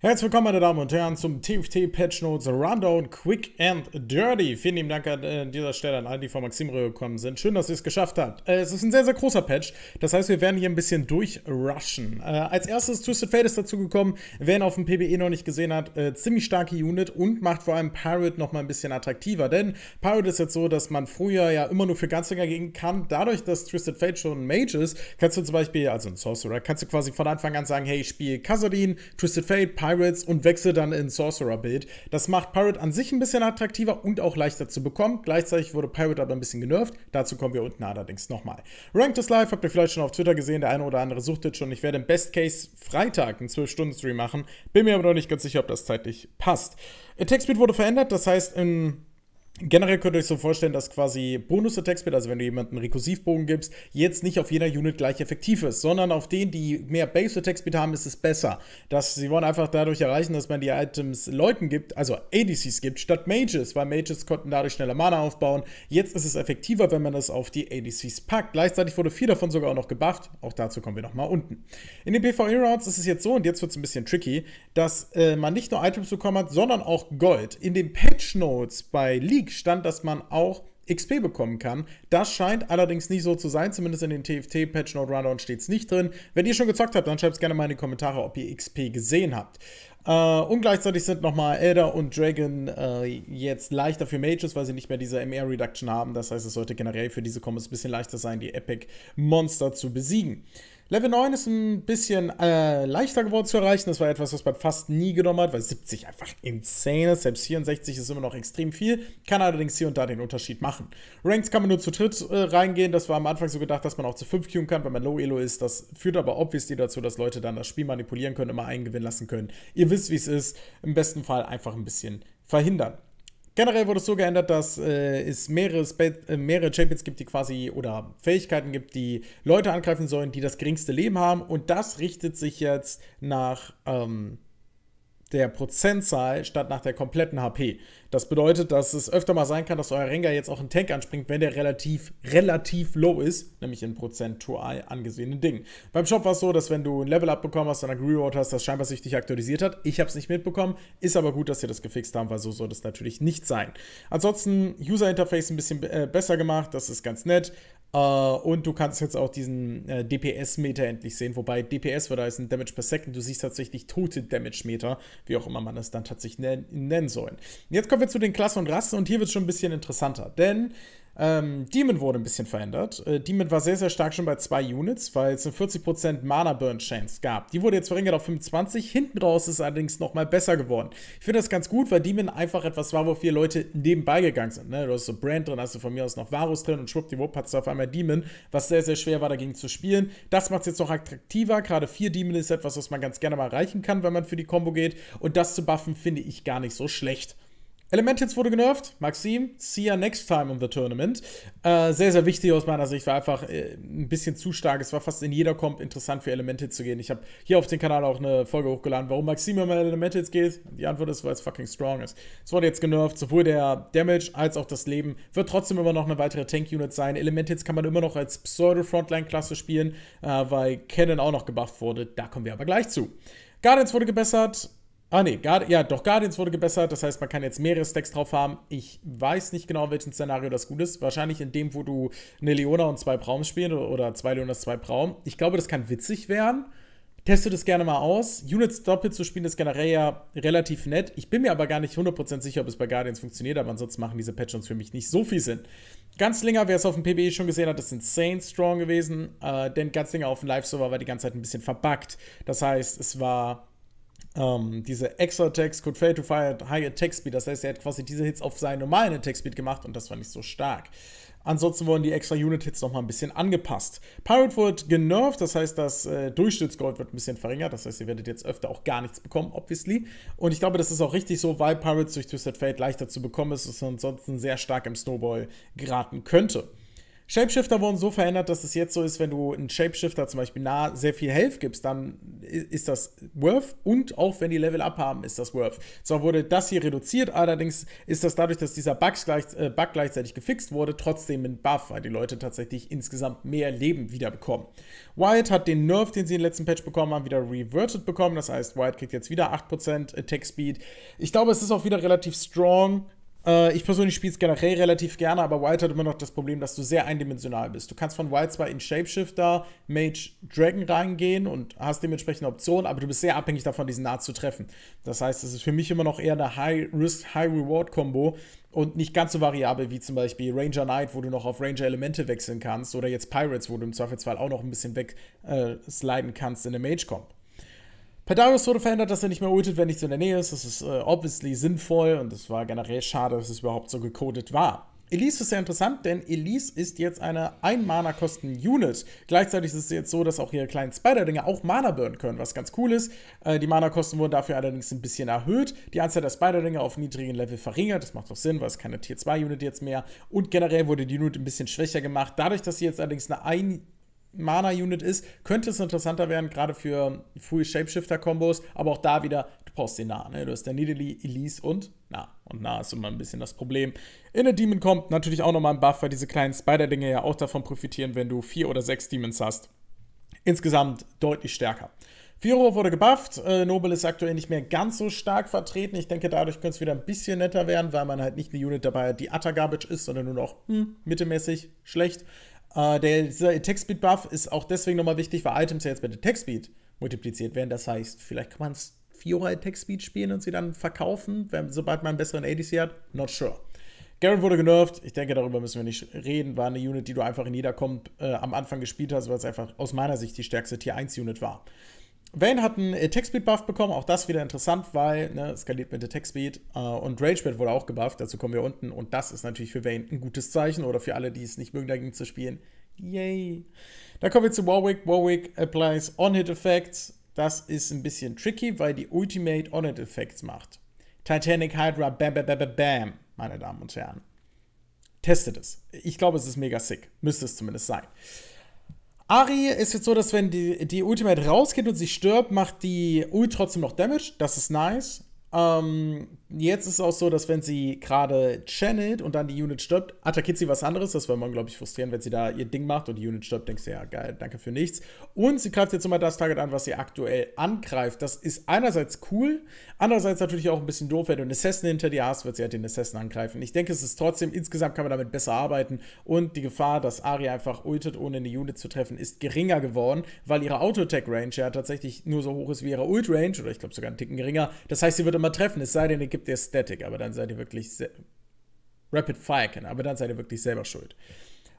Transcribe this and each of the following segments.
Herzlich willkommen, meine Damen und Herren, zum TFT Patch Notes Rundown Quick and Dirty. Vielen lieben Dank äh, an dieser Stelle an alle, die von Maxim gekommen sind. Schön, dass ihr es geschafft habt. Äh, es ist ein sehr, sehr großer Patch. Das heißt, wir werden hier ein bisschen durchrushen. Äh, als erstes Twisted Fate ist dazu gekommen. Wer ihn auf dem PBE noch nicht gesehen hat, ziemlich starke Unit und macht vor allem Pirate nochmal ein bisschen attraktiver. Denn Pirate ist jetzt so, dass man früher ja immer nur für Ganzlinger gehen kann. Dadurch, dass Twisted Fate schon ein Mage ist, kannst du zum Beispiel, also ein Sorcerer, kannst du quasi von Anfang an sagen, hey, ich spiele Kassadin, Twisted Fate, Pirate Pirates und wechsle dann in Sorcerer-Bild. Das macht Pirate an sich ein bisschen attraktiver und auch leichter zu bekommen. Gleichzeitig wurde Pirate aber ein bisschen genervt. Dazu kommen wir unten allerdings nochmal. Ranked is Live habt ihr vielleicht schon auf Twitter gesehen. Der eine oder andere sucht suchtet schon. Ich werde im Best Case Freitag einen 12-Stunden-Stream machen. Bin mir aber noch nicht ganz sicher, ob das zeitlich passt. Attack Speed wurde verändert. Das heißt, in Generell könnt ihr euch so vorstellen, dass quasi bonus attack speed also wenn du jemanden Rekursivbogen gibst, jetzt nicht auf jeder Unit gleich effektiv ist, sondern auf denen, die mehr base attack speed haben, ist es besser. Dass sie wollen einfach dadurch erreichen, dass man die Items Leuten gibt, also ADCs gibt, statt Mages, weil Mages konnten dadurch schneller Mana aufbauen. Jetzt ist es effektiver, wenn man das auf die ADCs packt. Gleichzeitig wurde viel davon sogar auch noch gebufft. Auch dazu kommen wir nochmal unten. In den PvE-Rounds ist es jetzt so, und jetzt wird es ein bisschen tricky, dass äh, man nicht nur Items bekommen hat, sondern auch Gold. In den Patch-Notes bei League League stand, dass man auch XP bekommen kann. Das scheint allerdings nicht so zu sein, zumindest in den TFT-Patch Note Rundown steht es nicht drin. Wenn ihr schon gezockt habt, dann schreibt es gerne mal in die Kommentare, ob ihr XP gesehen habt. Äh, und gleichzeitig sind nochmal Elder und Dragon äh, jetzt leichter für Mages, weil sie nicht mehr diese MR-Reduction haben. Das heißt, es sollte generell für diese Combos ein bisschen leichter sein, die Epic-Monster zu besiegen. Level 9 ist ein bisschen äh, leichter geworden zu erreichen. Das war etwas, was man fast nie genommen hat, weil 70 einfach insane ist. Selbst 64 ist immer noch extrem viel, kann allerdings hier und da den Unterschied machen. Ranks kann man nur zu dritt äh, reingehen. Das war am Anfang so gedacht, dass man auch zu 5 queuen kann, wenn man Low Elo ist. Das führt aber obviously dazu, dass Leute dann das Spiel manipulieren können, immer eingewinnen lassen können. Ihr wisst, wie es ist. Im besten Fall einfach ein bisschen verhindern. Generell wurde es so geändert, dass äh, es mehrere, äh, mehrere, Champions gibt, die quasi oder Fähigkeiten gibt, die Leute angreifen sollen, die das geringste Leben haben. Und das richtet sich jetzt nach ähm, der Prozentzahl statt nach der kompletten HP. Das bedeutet, dass es öfter mal sein kann, dass euer Rengar jetzt auch einen Tank anspringt, wenn der relativ, relativ low ist, nämlich in prozentual angesehenen Dingen. Beim Shop war es so, dass wenn du ein Level-Up bekommen hast und ein Reward hast, das scheinbar sich nicht aktualisiert hat. Ich habe es nicht mitbekommen, ist aber gut, dass sie das gefixt haben, weil so soll das natürlich nicht sein. Ansonsten User-Interface ein bisschen äh, besser gemacht, das ist ganz nett. Uh, und du kannst jetzt auch diesen äh, DPS-Meter endlich sehen, wobei DPS würde heißen Damage per Second. Du siehst tatsächlich tote Damage-Meter, wie auch immer man es dann tatsächlich nennen, nennen soll. Jetzt kommen wir zu den Klassen und Rassen und hier wird es schon ein bisschen interessanter, denn ähm, Demon wurde ein bisschen verändert. Äh, Demon war sehr, sehr stark schon bei zwei Units, weil es eine 40% Mana Burn Chance gab. Die wurde jetzt verringert auf 25. Hinten raus ist es allerdings nochmal besser geworden. Ich finde das ganz gut, weil Demon einfach etwas war, wo vier Leute nebenbei gegangen sind. Ne? Du hast so Brand drin, hast du von mir aus noch Varus drin und schwuppdiwupp hast du auf einmal Demon, was sehr, sehr schwer war dagegen zu spielen. Das macht es jetzt noch attraktiver. Gerade vier Demon ist etwas, was man ganz gerne mal erreichen kann, wenn man für die Combo geht. Und das zu buffen, finde ich gar nicht so schlecht. Elementals wurde genervt. Maxim, see ya next time in the tournament. Äh, sehr, sehr wichtig aus meiner Sicht. War einfach äh, ein bisschen zu stark. Es war fast in jeder Comp interessant für Elementals zu gehen. Ich habe hier auf dem Kanal auch eine Folge hochgeladen, warum Maxim immer in Elementals geht. Die Antwort ist, weil es fucking strong ist. Es wurde jetzt genervt. Sowohl der Damage als auch das Leben wird trotzdem immer noch eine weitere Tank-Unit sein. Elementals kann man immer noch als Pseudo-Frontline-Klasse spielen, äh, weil Cannon auch noch gebufft wurde. Da kommen wir aber gleich zu. Guardians wurde gebessert, Ah nee, Guard ja doch, Guardians wurde gebessert, das heißt, man kann jetzt mehrere Stacks drauf haben. Ich weiß nicht genau, in welchem Szenario das gut ist. Wahrscheinlich in dem, wo du eine Leona und zwei Braum spielst oder zwei Leonas, zwei Braum. Ich glaube, das kann witzig werden. Teste das gerne mal aus. Units doppelt zu spielen ist generell ja relativ nett. Ich bin mir aber gar nicht 100% sicher, ob es bei Guardians funktioniert, aber ansonsten machen diese patch Patchons für mich nicht so viel Sinn. Ganzlinger, wer es auf dem PBE schon gesehen hat, ist insane strong gewesen, äh, denn Ganzlinger auf dem Live-Server war die ganze Zeit ein bisschen verbuggt. Das heißt, es war ähm, diese extra Attacks could fail to fire at high attack speed. Das heißt, er hat quasi diese Hits auf seinen normalen Attack Speed gemacht und das war nicht so stark. Ansonsten wurden die extra Unit Hits nochmal ein bisschen angepasst. Pirate wurde genervt, das heißt, das äh, Durchschnittsgold wird ein bisschen verringert. Das heißt, ihr werdet jetzt öfter auch gar nichts bekommen, obviously. Und ich glaube, das ist auch richtig so, weil Pirates durch Twisted Fate leichter zu bekommen ist und ansonsten sehr stark im Snowball geraten könnte. Shapeshifter wurden so verändert, dass es jetzt so ist, wenn du einen Shapeshifter zum Beispiel nah sehr viel Health gibst, dann ist das Worth und auch wenn die Level up haben, ist das Worth. Zwar wurde das hier reduziert, allerdings ist das dadurch, dass dieser Bugs gleich, äh, Bug gleichzeitig gefixt wurde, trotzdem ein Buff, weil die Leute tatsächlich insgesamt mehr Leben wiederbekommen. Wyatt hat den Nerf, den sie im letzten Patch bekommen haben, wieder reverted bekommen. Das heißt, Wyatt kriegt jetzt wieder 8% Attack Speed. Ich glaube, es ist auch wieder relativ strong äh, ich persönlich spiele es generell relativ gerne, aber White hat immer noch das Problem, dass du sehr eindimensional bist. Du kannst von White zwar in Shapeshifter, Mage, Dragon reingehen und hast dementsprechende Optionen, aber du bist sehr abhängig davon, diesen Naht zu treffen. Das heißt, es ist für mich immer noch eher eine High-Risk, High-Reward-Kombo und nicht ganz so variabel wie zum Beispiel Ranger Knight, wo du noch auf Ranger-Elemente wechseln kannst oder jetzt Pirates, wo du im Zweifelsfall auch noch ein bisschen wegsliden äh, kannst in der Mage-Komp. Pedarius wurde verändert, dass er nicht mehr ultet, wenn nichts in der Nähe ist. Das ist äh, obviously sinnvoll und es war generell schade, dass es überhaupt so gecodet war. Elise ist sehr interessant, denn Elise ist jetzt eine Ein-Mana-Kosten-Unit. Gleichzeitig ist es jetzt so, dass auch ihre kleinen Spider-Dinger auch Mana burnen können, was ganz cool ist. Äh, die Mana-Kosten wurden dafür allerdings ein bisschen erhöht. Die Anzahl der Spider-Dinger auf niedrigen Level verringert. Das macht doch Sinn, weil es keine Tier-2-Unit jetzt mehr. Und generell wurde die Unit ein bisschen schwächer gemacht. Dadurch, dass sie jetzt allerdings eine ein Mana-Unit ist, könnte es interessanter werden, gerade für frühe Shapeshifter-Kombos, aber auch da wieder, du brauchst den Nah, ne? Du hast der Nidalee, Elise und Nah. Und Nah ist immer ein bisschen das Problem. In der Demon kommt natürlich auch nochmal ein Buff, weil diese kleinen Spider-Dinge ja auch davon profitieren, wenn du vier oder sechs Demons hast. Insgesamt deutlich stärker. Firo wurde gebufft, äh, Nobel ist aktuell nicht mehr ganz so stark vertreten. Ich denke, dadurch könnte es wieder ein bisschen netter werden, weil man halt nicht eine Unit dabei hat, die Atta-Garbage ist, sondern nur noch hm, mittelmäßig schlecht. Äh, der, dieser Attack Speed Buff ist auch deswegen nochmal wichtig, weil Items ja jetzt mit Attack Speed multipliziert werden. Das heißt, vielleicht kann man es Fiora Attack Speed spielen und sie dann verkaufen, wenn, sobald man einen besseren ADC hat. Not sure. Garen wurde genervt. Ich denke, darüber müssen wir nicht reden. War eine Unit, die du einfach in jeder Comp äh, am Anfang gespielt hast, weil es einfach aus meiner Sicht die stärkste Tier 1 Unit war. Vayne hat einen äh, Attack Speed Buff bekommen, auch das wieder interessant, weil ne, skaliert mit Attack Speed äh, und Rage Bad wurde auch gebufft, dazu kommen wir unten und das ist natürlich für Vayne ein gutes Zeichen oder für alle, die es nicht mögen, dagegen zu spielen. Yay! Dann kommen wir zu Warwick. Warwick applies On-Hit Effects. Das ist ein bisschen tricky, weil die Ultimate On-Hit Effects macht. Titanic Hydra, bam, bam, bam, bam, bam, meine Damen und Herren. Testet es. Ich glaube, es ist mega sick. Müsste es zumindest sein. Ari ist jetzt so, dass wenn die, die Ultimate rausgeht und sie stirbt, macht die Ult trotzdem noch Damage. Das ist nice. Ähm, jetzt ist es auch so, dass wenn sie gerade channelt und dann die Unit stirbt, attackiert sie was anderes. Das wäre man, glaube ich, frustrierend, wenn sie da ihr Ding macht und die Unit stirbt, denkst du, ja, geil, danke für nichts. Und sie greift jetzt immer das Target an, was sie aktuell angreift. Das ist einerseits cool, andererseits natürlich auch ein bisschen doof, wenn du einen Assassin hinter dir hast, wird sie halt den Assassin angreifen. Ich denke, es ist trotzdem, insgesamt kann man damit besser arbeiten und die Gefahr, dass Arya einfach ultet, ohne eine Unit zu treffen, ist geringer geworden, weil ihre Auto-Attack-Range ja tatsächlich nur so hoch ist wie ihre Ult-Range oder ich glaube sogar einen Ticken geringer. Das heißt, sie wird immer treffen, es sei denn, ihr gibt ihr Static, aber dann seid ihr wirklich Rapid Fire Cannon, aber dann seid ihr wirklich selber schuld.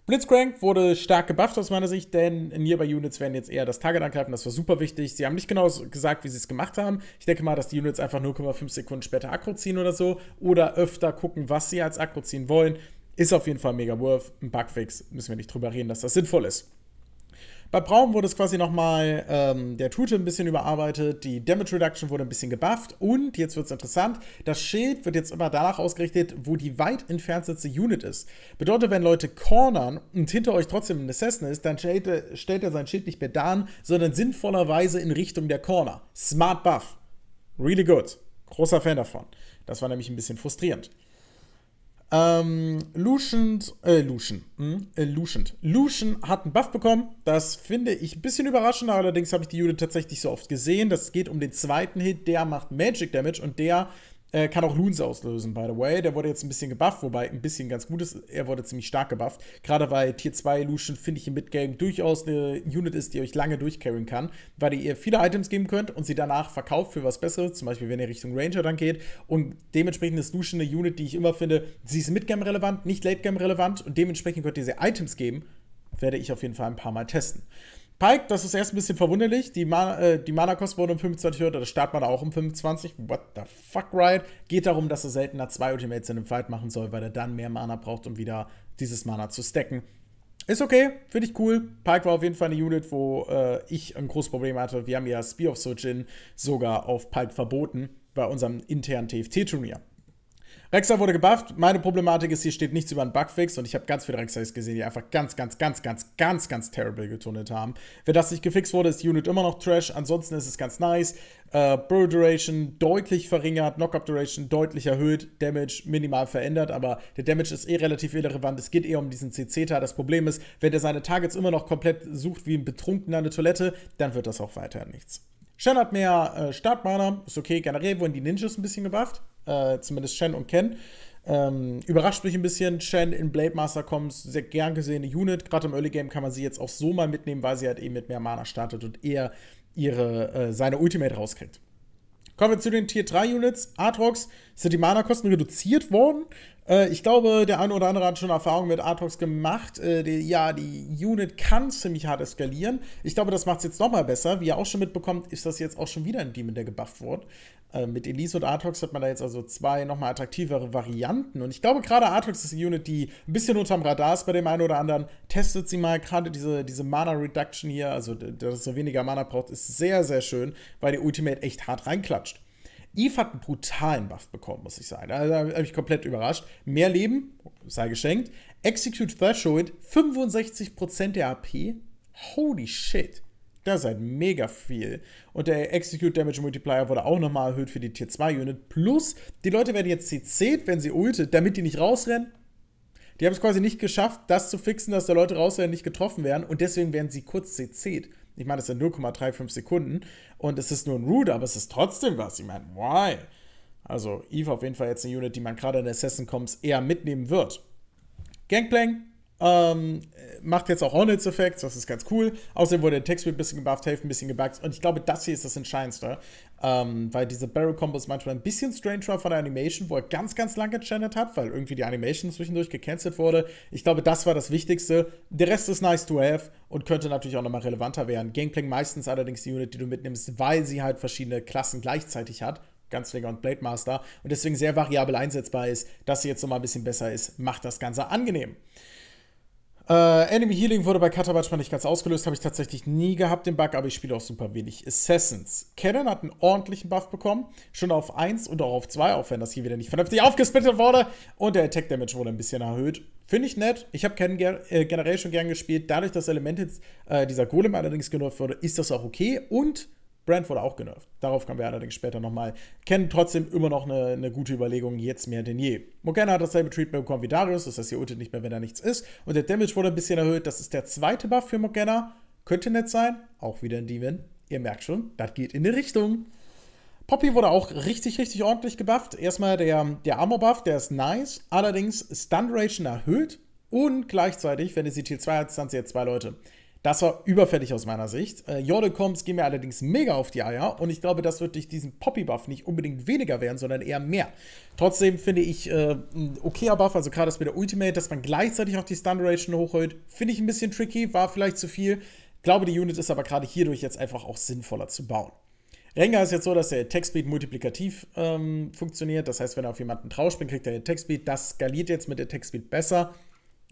Blitzcrank wurde stark gebufft aus meiner Sicht, denn Nearby-Units werden jetzt eher das Target angreifen. Das war super wichtig. Sie haben nicht genau gesagt, wie sie es gemacht haben. Ich denke mal, dass die Units einfach 0,5 Sekunden später Akro ziehen oder so. Oder öfter gucken, was sie als Akro ziehen wollen. Ist auf jeden Fall mega worth. Ein Bugfix, müssen wir nicht drüber reden, dass das sinnvoll ist. Bei Braum wurde es quasi nochmal ähm, der Tute ein bisschen überarbeitet, die Damage Reduction wurde ein bisschen gebufft und jetzt wird es interessant, das Schild wird jetzt immer danach ausgerichtet, wo die weit entfernteste Unit ist. Bedeutet, wenn Leute cornern und hinter euch trotzdem ein Assassin ist, dann stellt er, stellt er sein Schild nicht mehr da, sondern sinnvollerweise in Richtung der Corner. Smart Buff. Really good. Großer Fan davon. Das war nämlich ein bisschen frustrierend. Ähm, Lucent, äh, Lucent, hm? äh, Lucent. Lucent hat einen Buff bekommen. Das finde ich ein bisschen überraschend. Allerdings habe ich die Unit tatsächlich so oft gesehen. Das geht um den zweiten Hit. Der macht Magic Damage und der äh, kann auch Loons auslösen, by the way. Der wurde jetzt ein bisschen gebufft, wobei ein bisschen ganz gut ist. Er wurde ziemlich stark gebufft. Gerade weil Tier 2 Lucian, finde ich, im Midgame durchaus eine Unit ist, die euch lange durchcarryen kann, weil ihr viele Items geben könnt und sie danach verkauft für was Besseres, zum Beispiel wenn ihr Richtung Ranger dann geht. Und dementsprechend ist Lucian eine Unit, die ich immer finde, sie ist Midgame relevant, nicht Lategame relevant und dementsprechend könnt ihr sie Items geben. Werde ich auf jeden Fall ein paar Mal testen. Pike, das ist erst ein bisschen verwunderlich. Die, Ma äh, die mana kost wurde um 25 erhöht, das also Startmana auch um 25. What the fuck, Riot? Geht darum, dass er seltener zwei Ultimates in einem Fight machen soll, weil er dann mehr Mana braucht, um wieder dieses Mana zu stacken. Ist okay, finde ich cool. Pike war auf jeden Fall eine Unit, wo äh, ich ein großes Problem hatte. Wir haben ja Spear of Sojin sogar auf Pike verboten bei unserem internen TFT-Turnier. Rexer wurde gebufft. Meine Problematik ist, hier steht nichts über einen Bugfix und ich habe ganz viele Rexers gesehen, die einfach ganz, ganz, ganz, ganz, ganz, ganz terrible getunnelt haben. Wenn das nicht gefixt wurde, ist Unit immer noch Trash. Ansonsten ist es ganz nice. Äh, Burrow Duration deutlich verringert, Knockup Duration deutlich erhöht, Damage minimal verändert, aber der Damage ist eh relativ irrelevant. Es geht eher um diesen CC-Teil. Das Problem ist, wenn der seine Targets immer noch komplett sucht wie ein Betrunkener eine Toilette, dann wird das auch weiter nichts. Shen hat mehr äh, Startmana, ist okay. Generell wurden die Ninjas ein bisschen gebufft äh, zumindest Shen und Ken. Ähm, überrascht mich ein bisschen, Shen in Blade Master kommt, sehr gern gesehene Unit. Gerade im Early Game kann man sie jetzt auch so mal mitnehmen, weil sie halt eben mit mehr Mana startet und eher ihre, äh, seine Ultimate rauskriegt. Kommen wir zu den Tier 3 Units. Artrox sind die Mana-Kosten reduziert worden. Äh, ich glaube, der eine oder andere hat schon Erfahrungen mit Artrox gemacht. Äh, die, ja, die Unit kann ziemlich hart eskalieren. Ich glaube, das macht es jetzt nochmal besser. Wie ihr auch schon mitbekommt, ist das jetzt auch schon wieder ein Demon, der gebufft wurde. Äh, mit Elise und Artox hat man da jetzt also zwei nochmal attraktivere Varianten. Und ich glaube, gerade Artox ist eine Unit, die ein bisschen unterm Radar ist bei dem einen oder anderen. Testet sie mal. Gerade diese, diese Mana-Reduction hier, also dass es so weniger Mana braucht, ist sehr, sehr schön, weil die Ultimate echt hart reinklatscht. Eve hat einen brutalen Buff bekommen, muss ich sagen. da habe ich komplett überrascht. Mehr Leben, sei geschenkt. Execute Threshold, 65% der AP. Holy shit. Das ist halt mega viel. Und der Execute Damage Multiplier wurde auch nochmal erhöht für die Tier 2 Unit. Plus, die Leute werden jetzt CC'd, wenn sie ultet, damit die nicht rausrennen. Die haben es quasi nicht geschafft, das zu fixen, dass da Leute rausrennen, nicht getroffen werden. Und deswegen werden sie kurz CC'd. Ich meine, das sind 0,35 Sekunden. Und es ist nur ein Root, aber es ist trotzdem was. Ich meine, why? Also, Eve auf jeden Fall jetzt eine Unit, die man gerade in Assassin Comps eher mitnehmen wird. Gangplank ähm, macht jetzt auch Hornets Effects, das ist ganz cool. Außerdem wurde der Text ein bisschen gebufft, Health ein bisschen gebuggt. Und ich glaube, das hier ist das Entscheidendste. Ähm, weil diese Barrel Combos manchmal ein bisschen strange war von der Animation, wo er ganz, ganz lange gechannelt hat, weil irgendwie die Animation zwischendurch gecancelt wurde. Ich glaube, das war das Wichtigste. Der Rest ist nice to have und könnte natürlich auch nochmal relevanter werden. Gameplaying meistens allerdings die Unit, die du mitnimmst, weil sie halt verschiedene Klassen gleichzeitig hat. Gunslinger und Blade Master und deswegen sehr variabel einsetzbar ist, dass sie jetzt nochmal ein bisschen besser ist, macht das Ganze angenehm. Äh, Enemy Healing wurde bei Kata manchmal nicht ganz ausgelöst, habe ich tatsächlich nie gehabt, den Bug, aber ich spiele auch super wenig. Assassins. Canon hat einen ordentlichen Buff bekommen, schon auf 1 und auch auf 2, auch wenn das hier wieder nicht vernünftig aufgesplittet wurde. Und der Attack Damage wurde ein bisschen erhöht. Finde ich nett. Ich habe Cannon äh, generell schon gern gespielt. Dadurch, dass Elemente äh, dieser Golem allerdings genutzt wurde, ist das auch okay. Und Brand wurde auch genervt. Darauf kommen wir allerdings später nochmal. Kennen trotzdem immer noch eine, eine, gute Überlegung, jetzt mehr denn je. Morgana hat dasselbe Treatment bekommen wie Darius, das heißt, ihr ultet nicht mehr, wenn da nichts ist. Und der Damage wurde ein bisschen erhöht. Das ist der zweite Buff für Morgana. Könnte nett sein. Auch wieder ein Demon. Ihr merkt schon, das geht in die Richtung. Poppy wurde auch richtig, richtig ordentlich gebufft. Erstmal der, der Armor-Buff, der ist nice. Allerdings Stun ration erhöht und gleichzeitig, wenn ihr sie Tier 2 hat, stunt sie jetzt zwei Leute. Das war überfällig aus meiner Sicht. Äh, Jorde Combs gehen mir allerdings mega auf die Eier und ich glaube, das wird durch diesen Poppy-Buff nicht unbedingt weniger werden, sondern eher mehr. Trotzdem finde ich äh, ein okayer Buff, also gerade das mit der Ultimate, dass man gleichzeitig auch die Stun Duration hochholt, finde ich ein bisschen tricky, war vielleicht zu viel. Glaube, die Unit ist aber gerade hierdurch jetzt einfach auch sinnvoller zu bauen. Rengar ist jetzt so, dass der Attack Speed multiplikativ ähm, funktioniert. Das heißt, wenn er auf jemanden drauf springt, kriegt er Attack Speed. Das skaliert jetzt mit Attack Speed besser.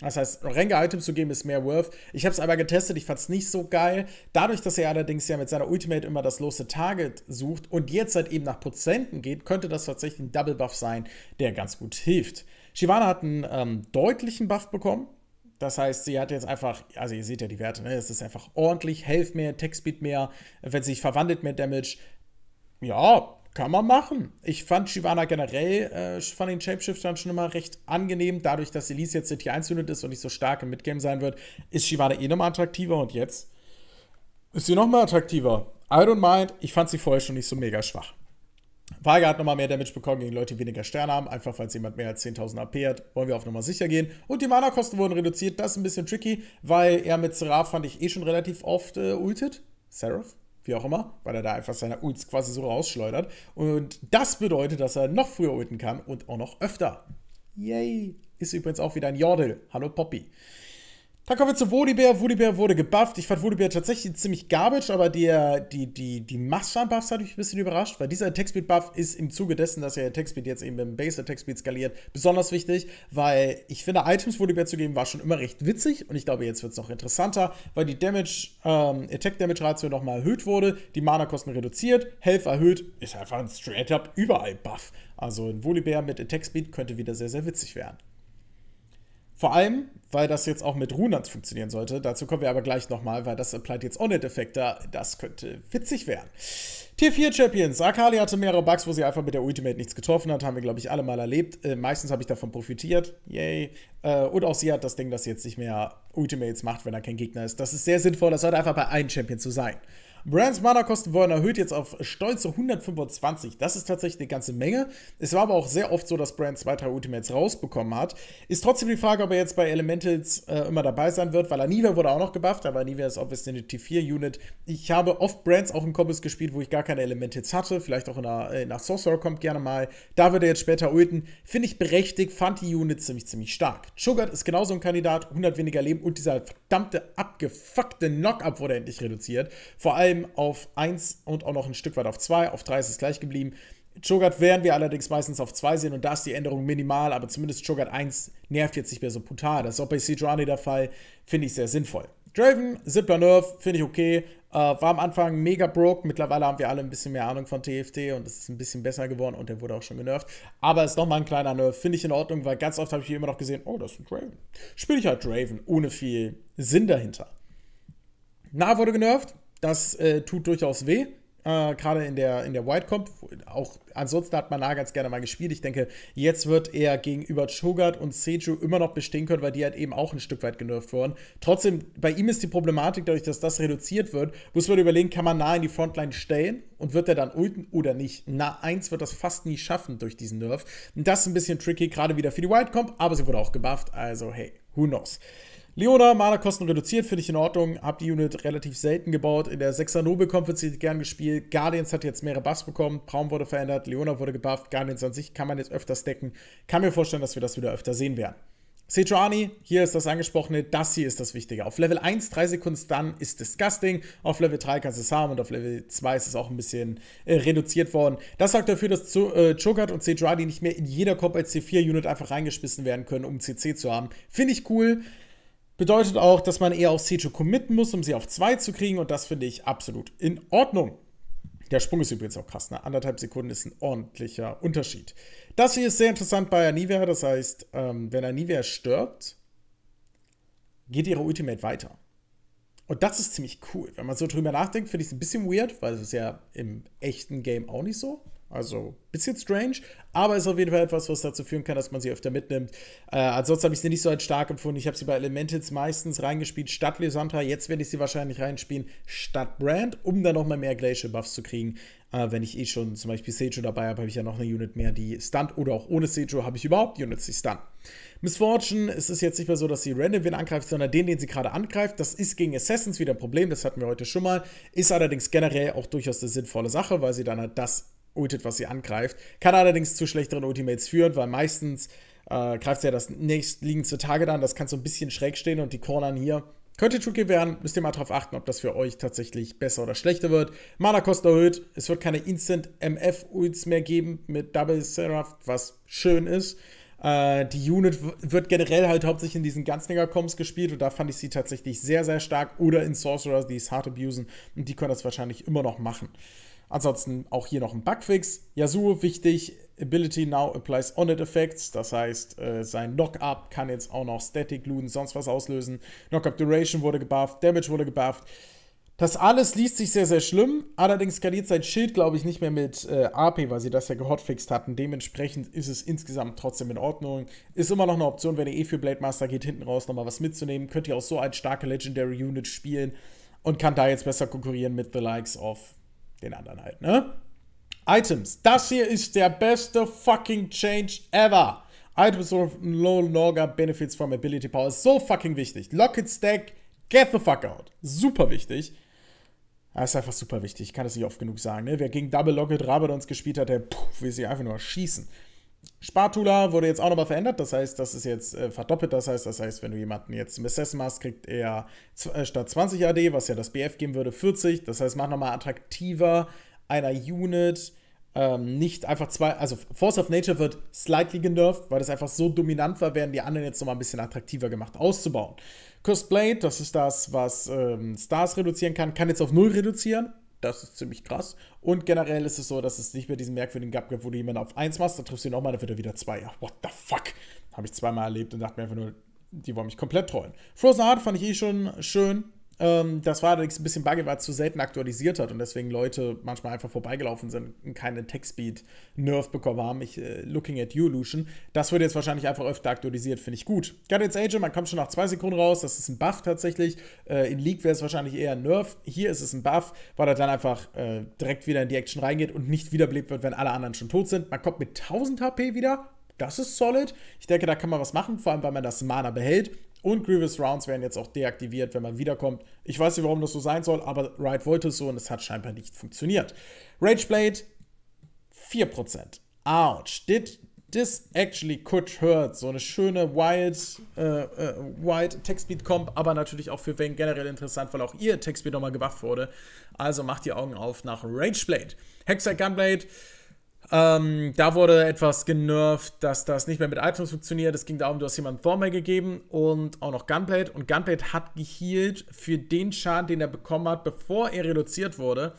Das heißt, Rengar-Items zu geben ist mehr worth. Ich habe es aber getestet, ich fand es nicht so geil. Dadurch, dass er allerdings ja mit seiner Ultimate immer das lose Target sucht und jetzt halt eben nach Prozenten geht, könnte das tatsächlich ein Double-Buff sein, der ganz gut hilft. Shivana hat einen ähm, deutlichen Buff bekommen. Das heißt, sie hat jetzt einfach, also ihr seht ja die Werte, ne? es ist einfach ordentlich, Health mehr, Tech Speed mehr, wenn sie sich verwandelt, mehr Damage. Ja, kann man machen. Ich fand Shivana generell, äh, fand den dann schon immer recht angenehm. Dadurch, dass Elise jetzt City 1 Unit ist und nicht so stark im Midgame sein wird, ist Shivana eh nochmal attraktiver und jetzt ist sie nochmal attraktiver. I don't mind, ich fand sie vorher schon nicht so mega schwach. Weiger hat nochmal mehr Damage bekommen gegen Leute, die weniger Sterne haben. Einfach, falls jemand mehr als 10.000 AP hat, wollen wir auf Nummer sicher gehen. Und die Mana-Kosten wurden reduziert. Das ist ein bisschen tricky, weil er mit Seraph fand ich eh schon relativ oft äh, ultet. Seraph? wie auch immer, weil er da einfach seine Ults quasi so rausschleudert. Und das bedeutet, dass er noch früher ulten kann und auch noch öfter. Yay! Ist übrigens auch wieder ein Jordel. Hallo Poppy. Dann kommen wir zu Wodibär. Wodibär wurde gebufft. Ich fand Wodibär tatsächlich ziemlich garbage, aber der, die, die, die Masse an Buffs hat mich ein bisschen überrascht, weil dieser Attack-Speed-Buff ist im Zuge dessen, dass er Attack-Speed jetzt eben mit dem Base-Attack-Speed skaliert, besonders wichtig, weil ich finde, Items Wodibär zu geben war schon immer recht witzig und ich glaube, jetzt wird es noch interessanter, weil die Damage, ähm, Attack-Damage-Ratio nochmal erhöht wurde, die Mana-Kosten reduziert, Health erhöht, ist einfach ein Straight-Up überall Buff. Also ein Wodibär mit Attack-Speed könnte wieder sehr, sehr witzig werden. Vor allem, weil das jetzt auch mit Runans funktionieren sollte. Dazu kommen wir aber gleich nochmal, weil das applied jetzt On-It-Effekte. Das könnte witzig werden. Tier 4 Champions. Akali hatte mehrere Bugs, wo sie einfach mit der Ultimate nichts getroffen hat. Haben wir, glaube ich, alle mal erlebt. Äh, meistens habe ich davon profitiert. Yay. Äh, und auch sie hat das Ding, dass sie jetzt nicht mehr Ultimates macht, wenn da kein Gegner ist. Das ist sehr sinnvoll. Das sollte einfach bei allen Champions so sein. Brands Mana-Kosten wurden erhöht jetzt auf stolze 125. Das ist tatsächlich eine ganze Menge. Es war aber auch sehr oft so, dass Brands zwei, drei Ultimates rausbekommen hat. Ist trotzdem die Frage, ob er jetzt bei Elementals äh, immer dabei sein wird, weil Anivia wurde auch noch gebufft, aber Anivia ist obviously eine T4-Unit. Ich habe oft Brands auch in Combos gespielt, wo ich gar keine Elementals hatte. Vielleicht auch in einer, in äh, einer Sorcerer kommt gerne mal. Da wird er jetzt später ulten. Finde ich berechtigt, fand die Unit ziemlich, ziemlich stark. Sugar ist genauso ein Kandidat, 100 weniger Leben und dieser verdammte abgefuckte Knock-Up wurde endlich reduziert. Vor allem allem auf 1 und auch noch ein Stück weit auf 2. Auf 3 ist es gleich geblieben. Chogat werden wir allerdings meistens auf 2 sehen und da ist die Änderung minimal, aber zumindest Chogat 1 nervt jetzt nicht mehr so brutal. Das ist auch bei Sejuani der Fall, finde ich sehr sinnvoll. Draven, Zippler Nerf, finde ich okay. Äh, war am Anfang mega broke. Mittlerweile haben wir alle ein bisschen mehr Ahnung von TFT und es ist ein bisschen besser geworden und der wurde auch schon genervt. Aber ist nochmal ein kleiner Nerf, finde ich in Ordnung, weil ganz oft habe ich hier immer noch gesehen, oh, das ist ein Draven. Spiele ich halt Draven, ohne viel Sinn dahinter. Na wurde genervt, das äh, tut durchaus weh. Äh, Gerade in der, in der White Comp. Auch ansonsten hat man Manar ganz gerne mal gespielt. Ich denke, jetzt wird er gegenüber Chogat und Seju immer noch bestehen können, weil die halt eben auch ein Stück weit genervt wurden. Trotzdem, bei ihm ist die Problematik, dadurch, dass das reduziert wird, muss man überlegen, kann man nah in die Frontline stellen und wird er dann ulten oder nicht? Na, eins wird das fast nie schaffen durch diesen Nerf. Und das ist ein bisschen tricky, gerade wieder für die White Comp, aber sie wurde auch gebufft, also hey, who knows. Leona, Mana-Kosten reduziert, finde ich in Ordnung. Hab die Unit relativ selten gebaut. In der 6er Nobel kompliziert gern gespielt. Guardians hat jetzt mehrere Buffs bekommen. Traum wurde verändert, Leona wurde gebufft. Guardians an sich kann man jetzt öfter stacken. Kann mir vorstellen, dass wir das wieder öfter sehen werden. Sejuani, hier ist das angesprochene, das hier ist das Wichtige. Auf Level 1 3 Sekunden Stun ist disgusting, auf Level 3 kannst du es haben und auf Level 2 ist es auch ein bisschen äh, reduziert worden. Das sorgt dafür, dass Zu äh, und Sejuani nicht mehr in jeder Comp als C4-Unit einfach reingeschmissen werden können, um CC zu haben. Finde ich cool. Bedeutet auch, dass man eher auf Secho committen muss, um sie auf 2 zu kriegen und das finde ich absolut in Ordnung. Der Sprung ist übrigens auch krass, ne? Anderthalb Sekunden ist ein ordentlicher Unterschied. Das hier ist sehr interessant bei Anivia, das heißt, ähm, wenn Anivia stirbt, geht ihre Ultimate weiter. Und das ist ziemlich cool. Wenn man so drüber nachdenkt, finde ich es ein bisschen weird, weil es ist ja im echten Game auch nicht so. Also, ein bisschen strange, aber ist auf jeden Fall etwas, was dazu führen kann, dass man sie öfter mitnimmt. Äh, ansonsten habe ich sie nicht so als stark empfunden. Ich habe sie bei Elementals meistens reingespielt, statt Lysandra. Jetzt werde ich sie wahrscheinlich reinspielen, statt Brand, um dann nochmal mehr Glacial buffs zu kriegen. Äh, wenn ich eh schon zum Beispiel Sejo dabei habe, habe ich ja noch eine Unit mehr, die stunt. Oder auch ohne Sejo habe ich überhaupt Units, die stunt. Miss Fortune, es ist jetzt nicht mehr so, dass sie random wen angreift, sondern den, den sie gerade angreift. Das ist gegen Assassins wieder ein Problem, das hatten wir heute schon mal. Ist allerdings generell auch durchaus eine sinnvolle Sache, weil sie dann halt das ultet, was sie angreift. Kann allerdings zu schlechteren Ultimates führen, weil meistens äh, greift sie ja das nächstliegendste Target an. Das kann so ein bisschen schräg stehen und die Cornern hier könnte tricky werden. Müsst ihr mal drauf achten, ob das für euch tatsächlich besser oder schlechter wird. Mana-Kosten erhöht. Es wird keine Instant-MF-Ults mehr geben mit Double Seraph, was schön ist. Äh, die Unit wird generell halt hauptsächlich in diesen Ganzlinger-Coms gespielt und da fand ich sie tatsächlich sehr, sehr stark. Oder in Sorcerer, die es hart abusen und die können das wahrscheinlich immer noch machen. Ansonsten auch hier noch ein Bugfix. Yasuo wichtig, Ability now applies on it effects, das heißt, äh, sein Knock-Up kann jetzt auch noch Static Luden, sonst was auslösen. Knock-Up Duration wurde gebufft, Damage wurde gebufft. Das alles liest sich sehr, sehr schlimm. Allerdings skaliert sein Schild, glaube ich, nicht mehr mit äh, AP, weil sie das ja gehotfixt hatten. Dementsprechend ist es insgesamt trotzdem in Ordnung. Ist immer noch eine Option, wenn ihr eh für Blade Master geht, hinten raus nochmal was mitzunehmen. Könnt ihr auch so als starke Legendary Unit spielen und kann da jetzt besser konkurrieren mit the likes of den anderen halt, ne? Items. Das hier ist der beste fucking Change ever. Items of no longer benefits from ability power. so fucking wichtig. Locket Stack, get the fuck out. Super wichtig. Das ist einfach super wichtig. Ich kann das nicht oft genug sagen. Ne? Wer gegen Double Locket Rabadons gespielt hat, der puh, will sich einfach nur schießen. Spatula wurde jetzt auch nochmal verändert, das heißt, das ist jetzt äh, verdoppelt, das heißt, das heißt, wenn du jemanden jetzt im Assessen machst, kriegt er äh, statt 20 AD, was ja das BF geben würde, 40, das heißt, mach nochmal attraktiver einer Unit, ähm, nicht einfach zwei, also Force of Nature wird slightly genervt, weil das einfach so dominant war, werden die anderen jetzt nochmal ein bisschen attraktiver gemacht, auszubauen. Cursed Blade, das ist das, was ähm, Stars reduzieren kann, kann jetzt auf 0 reduzieren, das ist ziemlich krass. Und generell ist es so, dass es nicht mehr diesen merkwürdigen Gap gibt, wo du jemanden auf 1 machst, dann triffst du ihn nochmal, dann wird er wieder 2. Ja, what the fuck? Habe ich zweimal erlebt und dachte mir einfach nur, die wollen mich komplett trollen. Frozen Heart fand ich eh schon schön. Ähm, das war allerdings ein bisschen buggy, weil es zu selten aktualisiert hat und deswegen Leute manchmal einfach vorbeigelaufen sind und keine Tech-Speed-Nerf bekommen haben. Ich, äh, looking at you, Lucian. Das wird jetzt wahrscheinlich einfach öfter aktualisiert, finde ich gut. Guardians Agent, man kommt schon nach zwei Sekunden raus. Das ist ein Buff tatsächlich. Äh, in League wäre es wahrscheinlich eher ein Nerf. Hier ist es ein Buff, weil er dann einfach äh, direkt wieder in die Action reingeht und nicht wiederbelebt wird, wenn alle anderen schon tot sind. Man kommt mit 1000 HP wieder. Das ist solid. Ich denke, da kann man was machen, vor allem, weil man das Mana behält. Und Grievous Rounds werden jetzt auch deaktiviert, wenn man wiederkommt. Ich weiß nicht, warum das so sein soll, aber Wright wollte es so und es hat scheinbar nicht funktioniert. Rageblade 4%. Ouch. Did this actually could hurt? So eine schöne Wild, äh, äh, Wild Textbeat Comp, aber natürlich auch für Wayne generell interessant, weil auch ihr Textbeat nochmal gebufft wurde. Also macht die Augen auf nach Rageblade. Hexagunblade, Gunblade ähm, da wurde etwas genervt, dass das nicht mehr mit Items funktioniert. Es ging darum, du hast jemanden Thormay gegeben und auch noch Gunblade. Und Gunblade hat gehealt für den Schaden, den er bekommen hat, bevor er reduziert wurde.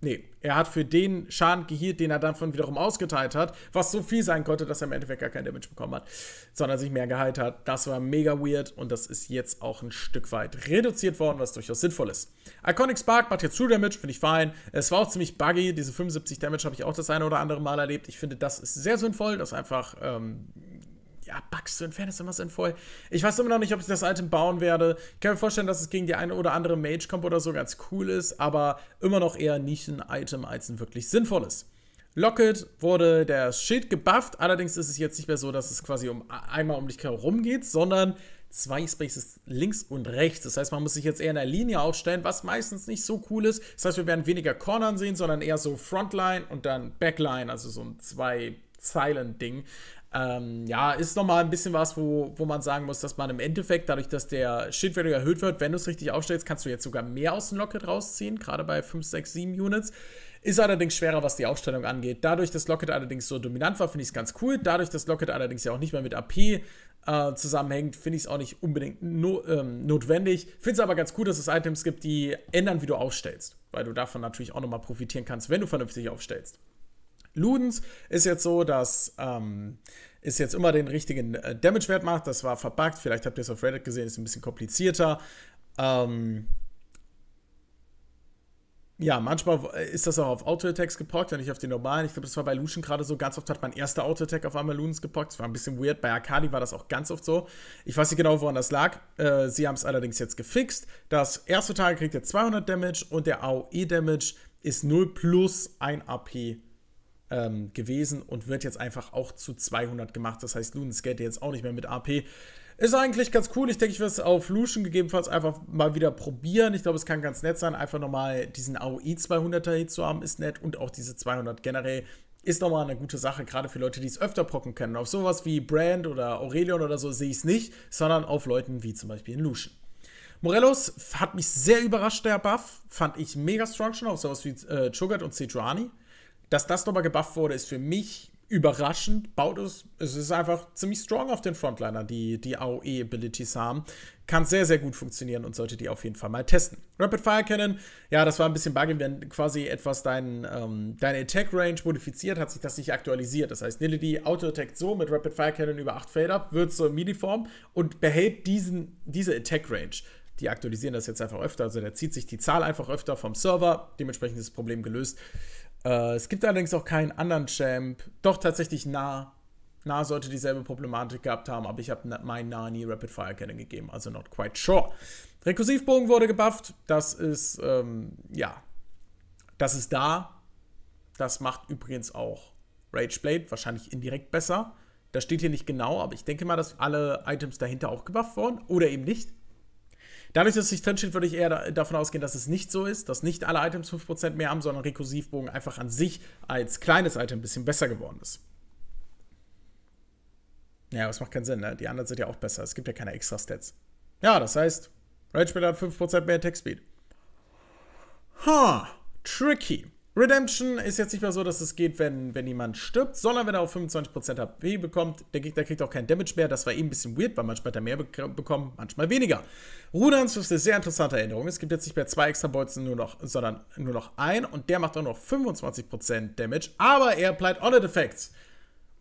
Nee, er hat für den Schaden gehielt, den er dann von wiederum ausgeteilt hat, was so viel sein konnte, dass er im Endeffekt gar kein Damage bekommen hat, sondern sich mehr geheilt hat. Das war mega weird und das ist jetzt auch ein Stück weit reduziert worden, was durchaus sinnvoll ist. Iconic Spark macht jetzt True Damage, finde ich fein. Es war auch ziemlich buggy, diese 75 Damage habe ich auch das eine oder andere Mal erlebt. Ich finde, das ist sehr sinnvoll, dass einfach ähm, ja, Bugs zu entfernen ist immer sinnvoll. Ich weiß immer noch nicht, ob ich das Item bauen werde. Ich kann mir vorstellen, dass es gegen die eine oder andere Mage-Comp oder so ganz cool ist, aber immer noch eher nicht ein Item als ein wirklich sinnvolles. Locket wurde der Schild gebufft, allerdings ist es jetzt nicht mehr so, dass es quasi um einmal um dich herum geht, sondern zwei Spaces links und rechts. Das heißt, man muss sich jetzt eher in der Linie aufstellen, was meistens nicht so cool ist. Das heißt, wir werden weniger Cornern sehen, sondern eher so Frontline und dann Backline, also so ein zwei Zeilen-Ding. Ähm, ja, ist nochmal ein bisschen was, wo, wo man sagen muss, dass man im Endeffekt, dadurch, dass der Shit erhöht wird, wenn du es richtig aufstellst, kannst du jetzt sogar mehr aus dem Locket rausziehen, gerade bei 5, 6, 7 Units. Ist allerdings schwerer, was die Aufstellung angeht. Dadurch, dass Locket allerdings so dominant war, finde ich es ganz cool. Dadurch, dass Locket allerdings ja auch nicht mehr mit AP äh, zusammenhängt, finde ich es auch nicht unbedingt no, ähm, notwendig. Finde es aber ganz cool, dass es Items gibt, die ändern, wie du aufstellst. Weil du davon natürlich auch nochmal profitieren kannst, wenn du vernünftig aufstellst. Ludens ist jetzt so, dass ähm, es jetzt immer den richtigen äh, Damage-Wert macht. Das war verbuggt. Vielleicht habt ihr es auf Reddit gesehen, ist ein bisschen komplizierter. Ähm, ja, manchmal ist das auch auf Auto-Attacks gepockt und nicht auf den normalen. Ich glaube, das war bei Lucian gerade so. Ganz oft hat mein erster Auto-Attack auf einmal Ludens gepockt. Das war ein bisschen weird. Bei Akali war das auch ganz oft so. Ich weiß nicht genau, woran das lag. Äh, sie haben es allerdings jetzt gefixt. Das erste Teil kriegt ihr 200 Damage und der AOE-Damage ist 0 plus 1 AP ähm, gewesen und wird jetzt einfach auch zu 200 gemacht. Das heißt, Luden's skate jetzt auch nicht mehr mit AP. Ist eigentlich ganz cool. Ich denke, ich werde es auf Lucian gegebenenfalls einfach mal wieder probieren. Ich glaube, es kann ganz nett sein. Einfach nochmal diesen AOE 200er hier zu haben, ist nett. Und auch diese 200 generell ist nochmal eine gute Sache, gerade für Leute, die es öfter procken können. Auf sowas wie Brand oder Aurelion oder so sehe ich es nicht, sondern auf Leuten wie zum Beispiel in Lucian. Morellos hat mich sehr überrascht, der Buff. Fand ich mega strong schon auf sowas wie äh, Chugat und Cedrani. Dass das nochmal gebufft wurde, ist für mich überraschend. Baut es, es ist einfach ziemlich strong auf den Frontliner, die, die AOE-Abilities haben. Kann sehr, sehr gut funktionieren und sollte die auf jeden Fall mal testen. Rapid Fire Cannon, ja, das war ein bisschen buggy, wenn quasi etwas dein, ähm, deine Attack Range modifiziert, hat sich das nicht aktualisiert. Das heißt, Nility auto-attackt so mit Rapid Fire Cannon über 8 Felder, wird zur Midi-Form und behält diesen, diese Attack Range die aktualisieren das jetzt einfach öfter. Also der zieht sich die Zahl einfach öfter vom Server. Dementsprechend ist das Problem gelöst. Äh, es gibt allerdings auch keinen anderen Champ. Doch tatsächlich nah. Nah sollte dieselbe Problematik gehabt haben, aber ich habe meinen Nah nie Rapid Fire Cannon gegeben, also not quite sure. Rekursivbogen wurde gebufft, das ist, ähm, ja, das ist da. Das macht übrigens auch Rageblade wahrscheinlich indirekt besser. Das steht hier nicht genau, aber ich denke mal, dass alle Items dahinter auch gebufft wurden oder eben nicht. Dadurch, dass es sich drin würde ich eher da, davon ausgehen, dass es nicht so ist, dass nicht alle Items 5% mehr haben, sondern Rekursivbogen einfach an sich als kleines Item ein bisschen besser geworden ist. Ja, aber es macht keinen Sinn, ne? Die anderen sind ja auch besser. Es gibt ja keine extra Stats. Ja, das heißt, Rage Spieler hat 5% mehr Attack Speed. Ha, huh, tricky. Redemption ist jetzt nicht mehr so, dass es geht, wenn, wenn jemand stirbt, sondern wenn er auf 25% HP bekommt. Der Gegner kriegt auch keinen Damage mehr. Das war eben ein bisschen weird, weil manchmal hat er mehr be bekommen, manchmal weniger. Rudans ist eine sehr interessante Erinnerung. Es gibt jetzt nicht mehr zwei extra Bolzen, nur noch, sondern nur noch ein. Und der macht auch noch 25% Damage, aber er bleibt ohne effects.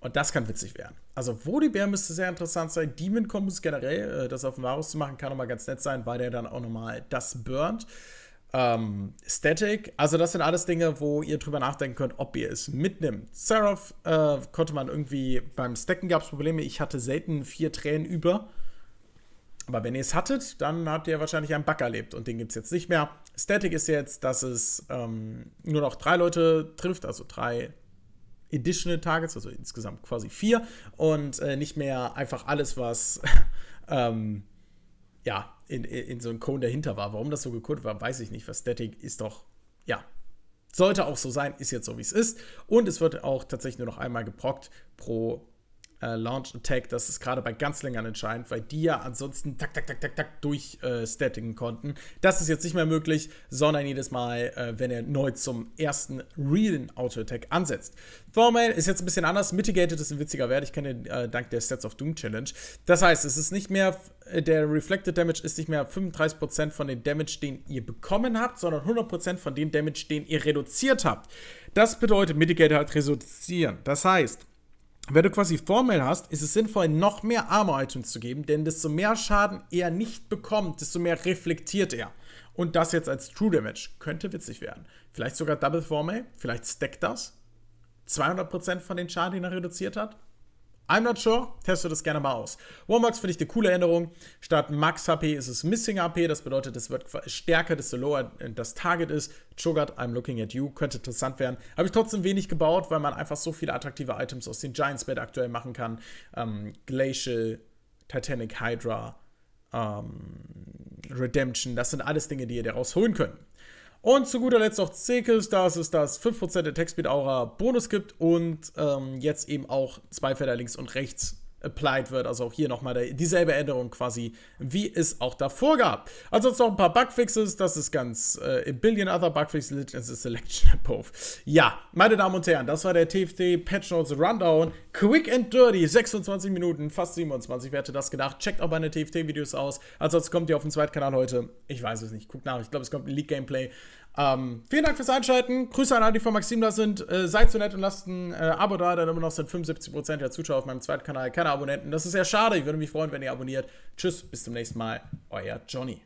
Und das kann witzig werden. Also, Wodibär müsste sehr interessant sein. Demon Combos generell, äh, das auf Varus zu machen, kann nochmal ganz nett sein, weil der dann auch nochmal das burnt ähm, Static. Also das sind alles Dinge, wo ihr drüber nachdenken könnt, ob ihr es mitnimmt. Seraph äh, konnte man irgendwie, beim Stacken gab es Probleme. Ich hatte selten vier Tränen über. Aber wenn ihr es hattet, dann habt ihr wahrscheinlich einen Bug erlebt und den gibt es jetzt nicht mehr. Static ist jetzt, dass es ähm, nur noch drei Leute trifft, also drei Additional Targets, also insgesamt quasi vier und äh, nicht mehr einfach alles, was ähm, ja, in, in so einen Cone dahinter war. Warum das so gekurt war, weiß ich nicht. Was Static ist doch, ja, sollte auch so sein, ist jetzt so, wie es ist. Und es wird auch tatsächlich nur noch einmal geprockt pro äh, Launch Attack, das ist gerade bei Ganzlingern entscheidend, weil die ja ansonsten tak, tak, tak, tak, tak durchstattigen äh, konnten. Das ist jetzt nicht mehr möglich, sondern jedes Mal, äh, wenn er neu zum ersten realen Auto-Attack ansetzt. Thormail ist jetzt ein bisschen anders. Mitigated ist ein witziger Wert. Ich kenne den äh, dank der Stats of Doom Challenge. Das heißt, es ist nicht mehr, äh, der Reflected Damage ist nicht mehr 35% von dem Damage, den ihr bekommen habt, sondern 100% von dem Damage, den ihr reduziert habt. Das bedeutet, Mitigated hat reduzieren. Das heißt, wenn du quasi Formel hast, ist es sinnvoll, noch mehr Armor-Items zu geben, denn desto mehr Schaden er nicht bekommt, desto mehr reflektiert er. Und das jetzt als True Damage. Könnte witzig werden. Vielleicht sogar Double Formel, vielleicht stackt das. 200% von den Schaden, den er reduziert hat. I'm not sure. Teste das gerne mal aus. Warmbox finde ich eine coole Änderung. Statt Max HP ist es Missing HP. Das bedeutet, es wird stärker, desto lower äh, das Target ist. Chogat, I'm looking at you. Könnte interessant werden. Habe ich trotzdem wenig gebaut, weil man einfach so viele attraktive Items aus dem Giants Bed aktuell machen kann. Ähm, Glacial, Titanic Hydra, ähm, Redemption. Das sind alles Dinge, die ihr daraus holen könnt. Und zu guter Letzt noch Zekis, da es das 5% der Textbeat Aura Bonus gibt und ähm, jetzt eben auch zwei Felder links und rechts applied wird. Also auch hier nochmal dieselbe Änderung quasi, wie es auch davor gab. Also noch ein paar Bugfixes, das ist ganz äh, a billion other Bugfixes, Legends is Selection above. Ja, meine Damen und Herren, das war der TFT Patch Notes Rundown. Quick and dirty, 26 Minuten, fast 27, wer hätte das gedacht. Checkt auch meine TFT-Videos aus. Also Ansonsten kommt ihr auf den Zweitkanal heute. Ich weiß es nicht, guckt nach. Ich glaube, es kommt ein League-Gameplay. Ähm, vielen Dank fürs Einschalten. Grüße an alle, die von Maxim da sind. Äh, seid so nett und lasst ein äh, Abo da, denn immer noch sind 75% der Zuschauer auf meinem zweiten Kanal keine Abonnenten. Das ist sehr schade. Ich würde mich freuen, wenn ihr abonniert. Tschüss, bis zum nächsten Mal. Euer Johnny.